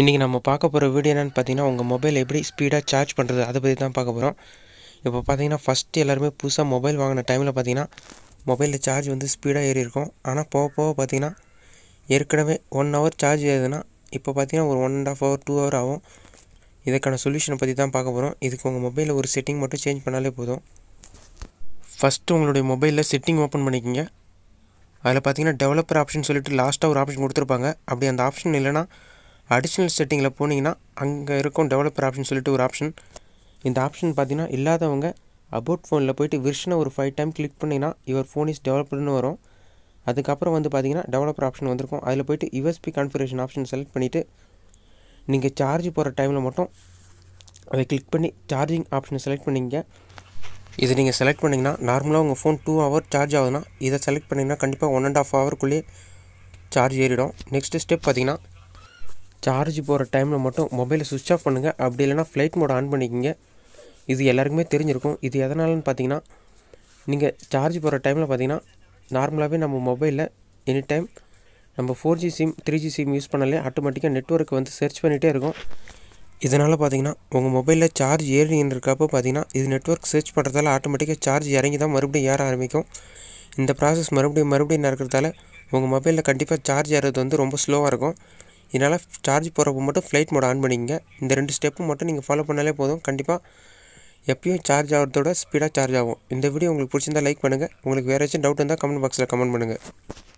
இன்றைக்கி நம்ம பார்க்க போகிற வீடியோ என்னென்னு பார்த்தீங்கன்னா உங்கள் மொபைல் எப்படி ஸ்பீடாக சார்ஜ் பண்ணுறது அதை பற்றி தான் பார்க்க போகிறோம் இப்போ பார்த்தீங்கன்னா ஃபஸ்ட்டு எல்லாருமே புதுசாக மொபைல் வாங்கின டைமில் பார்த்தீங்கன்னா மொபைலில் சார்ஜ் வந்து ஸ்பீடாக ஏறி இருக்கும் ஆனால் போக போக பார்த்தீங்கன்னா ஏற்கனவே ஒன் ஹவர் சார்ஜ் ஏறுதுன்னா இப்போ பார்த்தீங்கன்னா ஒரு one and half hour two hour ஆகும் இதுக்கான சொல்யூஷனை பற்றி தான் பார்க்க போகிறோம் இதுக்கு உங்கள் மொபைலில் ஒரு செட்டிங் மட்டும் சேஞ்ச் பண்ணாலே போதும் ஃபஸ்ட்டு உங்களுடைய மொபைலில் செட்டிங் ஓப்பன் பண்ணிக்கோங்க அதில் பார்த்தீங்கன்னா டெவலப்பர் ஆப்ஷன் சொல்லிட்டு லாஸ்ட்டாக ஒரு ஆப்ஷன் கொடுத்துருப்பாங்க அப்படி அந்த ஆப்ஷன் இல்லைனா அடிஷ்னல் செட்டிங்கில் போனீங்கன்னா அங்கே இருக்கும் டெவலப்பர் ஆப்ஷன் சொல்லிட்டு ஒரு ஆப்ஷன் இந்த ஆப்ஷன் பார்த்தீங்கன்னா இல்லாதவங்க அபவுட் ஃபோனில் போயிட்டு விர்ஷனை ஒரு ஃபைவ் டைம் கிளிக் பண்ணிங்கன்னா இவர் ஃபோன் இஸ் டெவலப்டுன்னு வரும் அதுக்கப்புறம் வந்து பார்த்தீங்கன்னா டெவலப்பர் ஆப்ஷன் வந்திருக்கும் அதில் போயிட்டு யூஎஸ்பி கான்ஃபிகரேஷன் ஆப்ஷன் செலக்ட் பண்ணிவிட்டு நீங்கள் சார்ஜ் போகிற டைமில் மட்டும் அதை கிளிக் பண்ணி சார்ஜிங் ஆப்ஷனை செலக்ட் பண்ணிங்க இதை நீங்கள் செலக்ட் பண்ணிங்கன்னா நார்மலாக உங்கள் ஃபோன் டூ ஹவர் சார்ஜ் ஆகுதுன்னா இதை செலக்ட் பண்ணிங்கன்னா கண்டிப்பாக ஒன் அண்ட் ஆஃப் ஹவருக்குள்ளேயே சார்ஜ் ஏறிடும் நெக்ஸ்ட்டு ஸ்டெப் பார்த்திங்கன்னா சார்ஜ் போகிற டைமில் மட்டும் மொபைலை சுவிச் ஆஃப் பண்ணுங்கள் அப்படி இல்லைனா ஃப்ளைட் மோட் ஆன் பண்ணிக்கோங்க இது எல்லாருக்குமே தெரிஞ்சிருக்கும் இது எதனாலன்னு பார்த்தீங்கன்னா நீங்கள் சார்ஜ் போகிற டைமில் பார்த்தீங்கன்னா நார்மலாகவே நம்ம மொபைலில் எனி டைம் நம்ம four G SIM three G SIM use பண்ணாலே ஆட்டோமேட்டிக்காக நெட்ஒர்க் வந்து சர்ச் பண்ணிகிட்டே இருக்கும் இதனால் பார்த்தீங்கன்னா உங்கள் மொபைலில் சார்ஜ் ஏறின்னு இருக்கப்போ பார்த்தீங்கன்னா இது நெட்ஒர்க் சர்ச் பண்ணுறதால ஆட்டோமேட்டிக்காக சார்ஜ் இறங்கி தான் மறுபடியும் ஏற ஆரம்பிக்கும் இந்த ப்ராசஸ் மறுபடியும் மறுபடியும் நடக்கிறதால உங்கள் மொபைலில் கண்டிப்பாக சார்ஜ் ஏறது வந்து ரொம்ப ஸ்லோவாக இருக்கும் இதனால் சார்ஜ் போகிறப்ப மட்டும் ஃப்ளைட் மோட் ஆன் பண்ணிங்க இந்த ரெண்டு ஸ்டெப்பு மட்டும் நீங்கள் ஃபாலோ பண்ணாலே போதும் கண்டிப்பாக எப்பயும் சார்ஜ் ஆகிறதோட ஸ்பீடாக சார்ஜ் ஆகும் இந்த வீடியோ உங்களுக்கு பிடிச்சிருந்தா லைக் பண்ணுங்கள் உங்களுக்கு வேறு ஏதாச்சும் டவுட் இருந்தால் கமெண்ட் பாக்ஸில் கமெண்ட் பண்ணுங்கள்